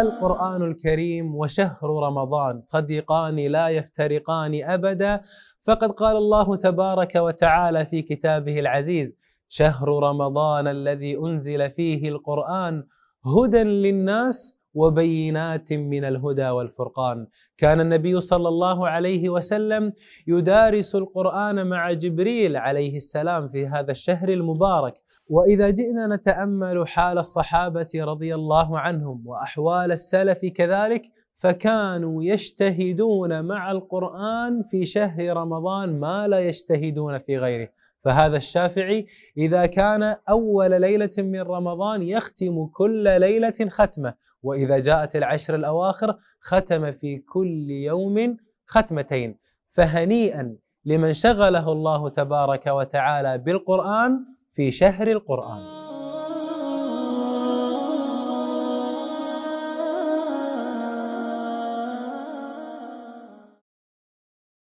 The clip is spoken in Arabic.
القرآن الكريم وشهر رمضان صديقان لا يفترقان أبدا فقد قال الله تبارك وتعالى في كتابه العزيز شهر رمضان الذي أنزل فيه القرآن هدى للناس وبينات من الهدى والفرقان كان النبي صلى الله عليه وسلم يدارس القرآن مع جبريل عليه السلام في هذا الشهر المبارك واذا جئنا نتامل حال الصحابه رضي الله عنهم واحوال السلف كذلك فكانوا يجتهدون مع القران في شهر رمضان ما لا يجتهدون في غيره فهذا الشافعي اذا كان اول ليله من رمضان يختم كل ليله ختمه واذا جاءت العشر الاواخر ختم في كل يوم ختمتين فهنيئا لمن شغله الله تبارك وتعالى بالقران في شهر القرآن